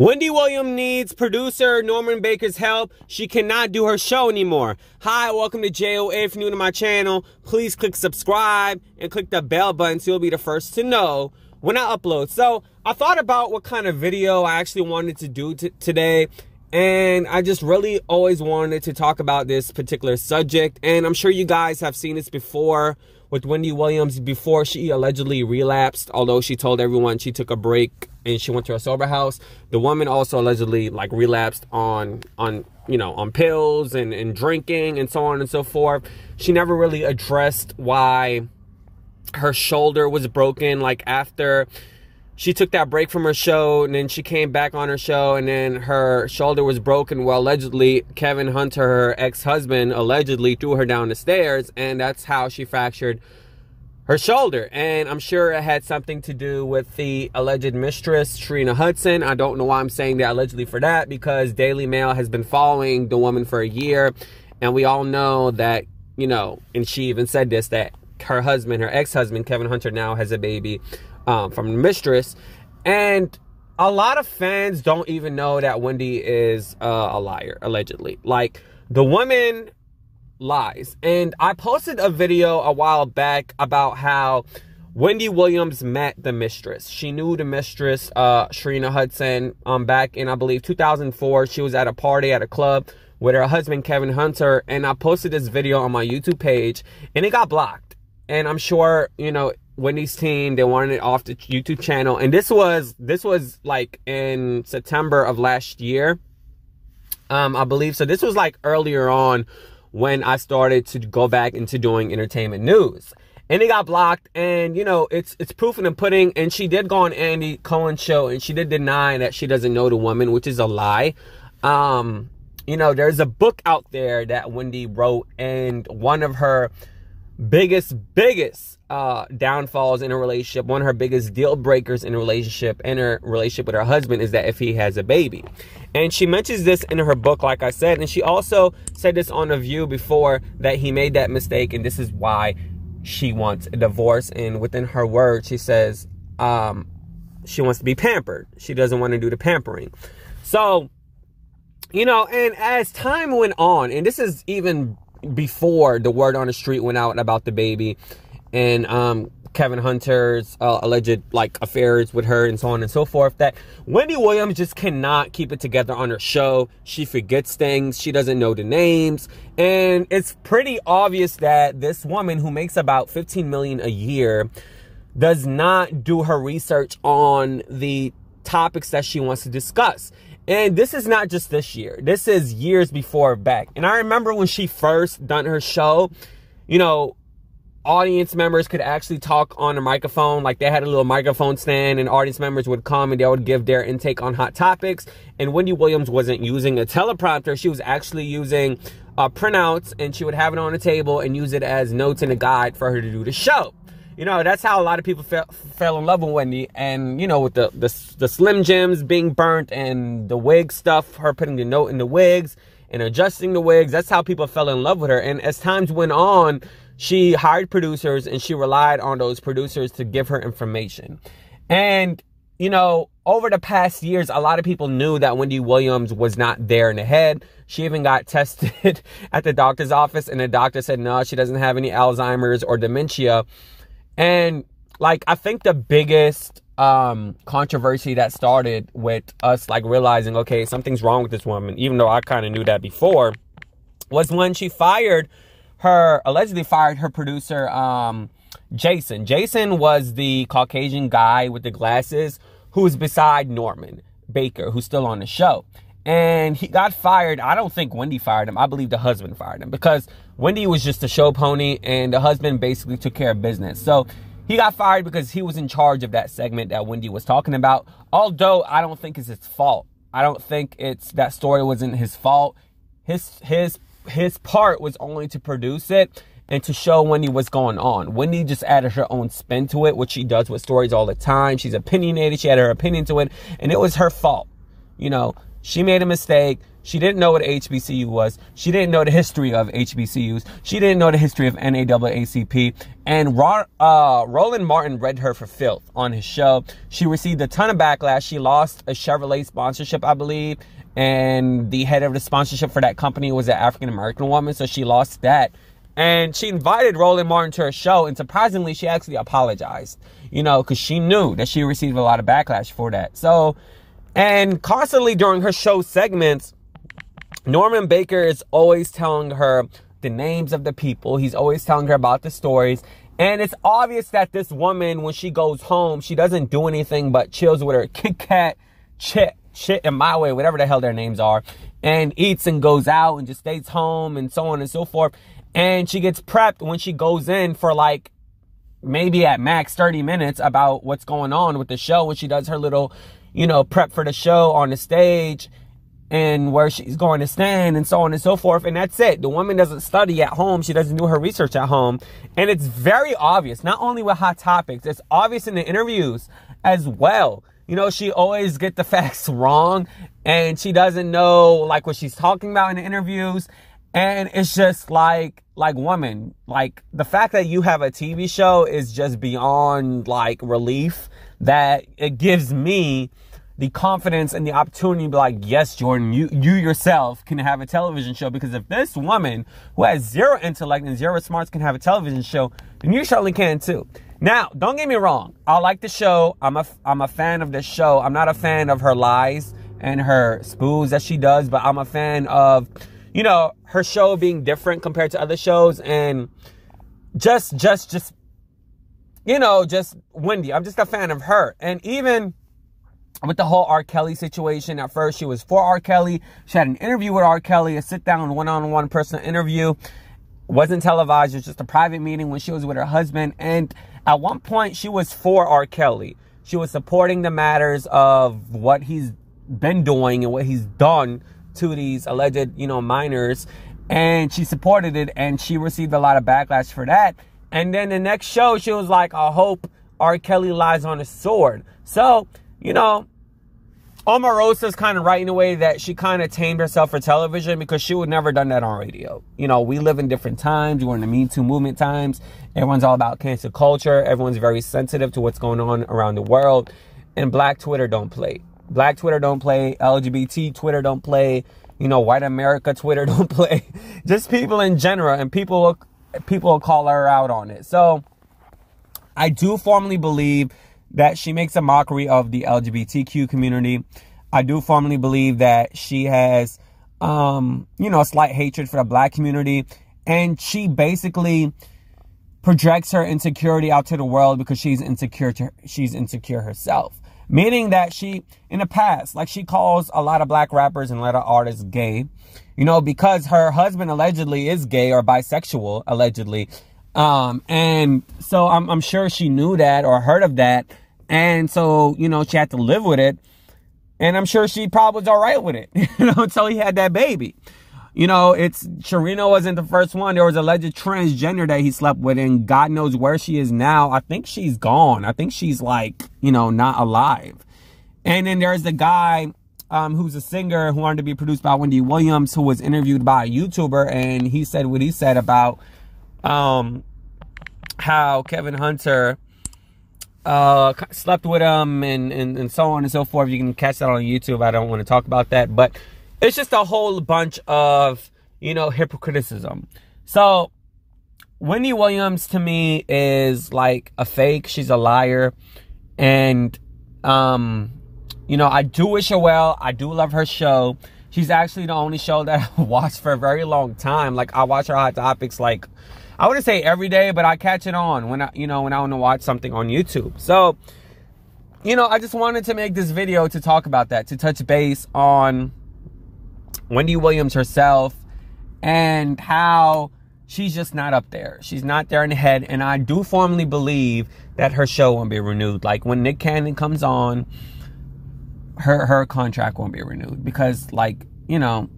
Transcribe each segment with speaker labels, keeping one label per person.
Speaker 1: Wendy Williams needs producer Norman Baker's help. She cannot do her show anymore. Hi, welcome to JOA. If you're new to my channel, please click subscribe and click the bell button so you'll be the first to know when I upload. So I thought about what kind of video I actually wanted to do today. And I just really always wanted to talk about this particular subject. And I'm sure you guys have seen this before with Wendy Williams before she allegedly relapsed, although she told everyone she took a break and she went to a sober house. The woman also allegedly like relapsed on on you know on pills and, and drinking and so on and so forth. She never really addressed why her shoulder was broken like after she took that break from her show and then she came back on her show and then her shoulder was broken well allegedly kevin hunter her ex-husband allegedly threw her down the stairs and that's how she fractured her shoulder and i'm sure it had something to do with the alleged mistress trina hudson i don't know why i'm saying that allegedly for that because daily mail has been following the woman for a year and we all know that you know and she even said this that her husband her ex-husband kevin hunter now has a baby um, from mistress. And a lot of fans don't even know that Wendy is uh, a liar, allegedly. Like, the woman lies. And I posted a video a while back about how Wendy Williams met the mistress. She knew the mistress, uh, Sharina Hudson, um, back in, I believe, 2004. She was at a party at a club with her husband, Kevin Hunter. And I posted this video on my YouTube page and it got blocked. And I'm sure, you know, Wendy's team. They wanted it off the YouTube channel, and this was this was like in September of last year, um, I believe. So this was like earlier on when I started to go back into doing entertainment news. And it got blocked, and you know it's it's proof in the pudding. And she did go on Andy Cohen show, and she did deny that she doesn't know the woman, which is a lie. Um, you know, there's a book out there that Wendy wrote, and one of her biggest, biggest uh, downfalls in a relationship, one of her biggest deal breakers in a relationship, in her relationship with her husband, is that if he has a baby. And she mentions this in her book, like I said, and she also said this on a view before that he made that mistake, and this is why she wants a divorce. And within her words, she says um, she wants to be pampered. She doesn't want to do the pampering. So, you know, and as time went on, and this is even before the word on the street went out about the baby and um, Kevin Hunter's uh, alleged like affairs with her and so on and so forth that Wendy Williams just cannot keep it together on her show. She forgets things, she doesn't know the names, and it's pretty obvious that this woman who makes about 15 million a year does not do her research on the topics that she wants to discuss. And this is not just this year. This is years before back. And I remember when she first done her show, you know, audience members could actually talk on a microphone. Like they had a little microphone stand, and audience members would come and they would give their intake on hot topics. And Wendy Williams wasn't using a teleprompter, she was actually using uh, printouts, and she would have it on a table and use it as notes and a guide for her to do the show you know, that's how a lot of people fell, fell in love with Wendy. And, you know, with the, the, the Slim Jims being burnt and the wig stuff, her putting the note in the wigs and adjusting the wigs, that's how people fell in love with her. And as times went on, she hired producers and she relied on those producers to give her information. And, you know, over the past years, a lot of people knew that Wendy Williams was not there in the head. She even got tested at the doctor's office, and the doctor said, no, she doesn't have any Alzheimer's or dementia. And like I think the biggest um, controversy that started with us like realizing okay something's wrong with this woman even though I kind of knew that before was when she fired her allegedly fired her producer um, Jason. Jason was the Caucasian guy with the glasses who was beside Norman Baker who's still on the show. And he got fired. I don't think Wendy fired him. I believe the husband fired him because Wendy was just a show pony, and the husband basically took care of business. So he got fired because he was in charge of that segment that Wendy was talking about. Although I don't think it's his fault. I don't think it's that story wasn't his fault. His his his part was only to produce it and to show Wendy what's going on. Wendy just added her own spin to it, which she does with stories all the time. She's opinionated. She had her opinion to it, and it was her fault. You know, she made a mistake. She didn't know what HBCU was. She didn't know the history of HBCUs. She didn't know the history of NAACP. And Ro- uh, Roland Martin read her for filth on his show. She received a ton of backlash. She lost a Chevrolet sponsorship, I believe. And the head of the sponsorship for that company was an African American woman. So she lost that. And she invited Roland Martin to her show. And surprisingly, she actually apologized, you know, because she knew that she received a lot of backlash for that. So, and constantly during her show segments, Norman Baker is always telling her the names of the people. He's always telling her about the stories. And it's obvious that this woman, when she goes home, she doesn't do anything but chills with her Kit Kat, Chit, Chit, and My Way, whatever the hell their names are, and eats and goes out and just stays home and so on and so forth. And she gets prepped when she goes in for like maybe at max 30 minutes about what's going on with the show when she does her little, you know, prep for the show on the stage and where she's going to stand and so on and so forth. And that's it. The woman doesn't study at home. She doesn't do her research at home. And it's very obvious, not only with hot topics, it's obvious in the interviews as well. You know, she always get the facts wrong and she doesn't know like what she's talking about in the interviews. And it's just like, like woman, like the fact that you have a TV show is just beyond like relief that it gives me the confidence and the opportunity to be like, yes, Jordan, you, you yourself can have a television show because if this woman who has zero intellect and zero smarts can have a television show, then you surely can too. Now, don't get me wrong. I like the show. I'm a, I'm a fan of the show. I'm not a fan of her lies and her spoofs that she does, but I'm a fan of, you know, her show being different compared to other shows and just, just, just, you know, just Wendy. I'm just a fan of her. And even, with the whole R. Kelly situation. At first, she was for R. Kelly. She had an interview with R. Kelly, a sit down, one on one personal interview. Wasn't televised, it was just a private meeting when she was with her husband. And at one point, she was for R. Kelly. She was supporting the matters of what he's been doing and what he's done to these alleged, you know, minors. And she supported it and she received a lot of backlash for that. And then the next show, she was like, I hope R. Kelly lies on a sword. So, you know, Omarosa's kind of right in a way that she kind of tamed herself for television because she would never done that on radio. You know, we live in different times. We're in the Me Too movement times. Everyone's all about cancel culture. Everyone's very sensitive to what's going on around the world. And black Twitter don't play. Black Twitter don't play. LGBT Twitter don't play. You know, white America Twitter don't play. Just people in general. And people, people call her out on it. So I do formally believe that she makes a mockery of the LGBTQ community. I do firmly believe that she has, um, you know, a slight hatred for the black community. And she basically projects her insecurity out to the world because she's insecure to, she's insecure herself. Meaning that she, in the past, like she calls a lot of black rappers and a lot of artists gay, you know, because her husband allegedly is gay or bisexual, allegedly. Um, and so I'm, I'm sure she knew that or heard of that. And so, you know, she had to live with it. And I'm sure she probably was all right with it, you know, until he had that baby. You know, it's Sharina wasn't the first one. There was a alleged transgender that he slept with, and God knows where she is now. I think she's gone. I think she's like, you know, not alive. And then there's the guy um, who's a singer who wanted to be produced by Wendy Williams, who was interviewed by a YouTuber, and he said what he said about um, how Kevin Hunter uh, slept with him and, and, and so on and so forth. You can catch that on YouTube. I don't want to talk about that, but it's just a whole bunch of, you know, hypocriticism. So, Wendy Williams to me is like a fake. She's a liar. And, um, you know, I do wish her well. I do love her show. She's actually the only show that I watched for a very long time. Like, I watch her Hot Topics like I wouldn't say every day, but I catch it on when I, you know, when I want to watch something on YouTube. So, you know, I just wanted to make this video to talk about that, to touch base on Wendy Williams herself and how she's just not up there. She's not there in the head. And I do firmly believe that her show won't be renewed. Like when Nick Cannon comes on, her her contract won't be renewed because like, you know,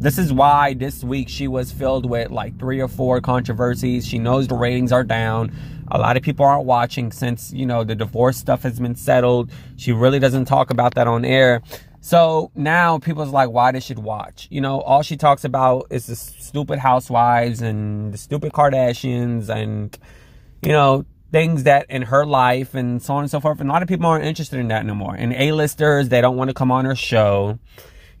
Speaker 1: this is why this week she was filled with like three or four controversies. She knows the ratings are down. A lot of people aren't watching since, you know, the divorce stuff has been settled. She really doesn't talk about that on air. So now people's like, why they should watch? You know, all she talks about is the stupid housewives and the stupid Kardashians and, you know, things that in her life and so on and so forth. And a lot of people aren't interested in that no more. And A-listers, they don't want to come on her show.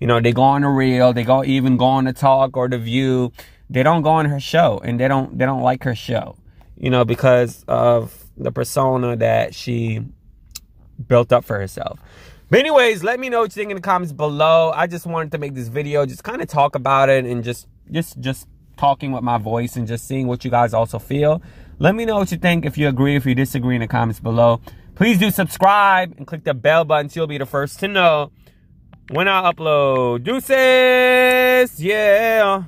Speaker 1: You know, they go on the reel, they go even go on the talk or the view. They don't go on her show and they don't they don't like her show. You know, because of the persona that she built up for herself. But anyways, let me know what you think in the comments below. I just wanted to make this video, just kind of talk about it and just just just talking with my voice and just seeing what you guys also feel. Let me know what you think, if you agree, if you disagree in the comments below. Please do subscribe and click the bell button so you'll be the first to know when I upload. Deuces! Yeah!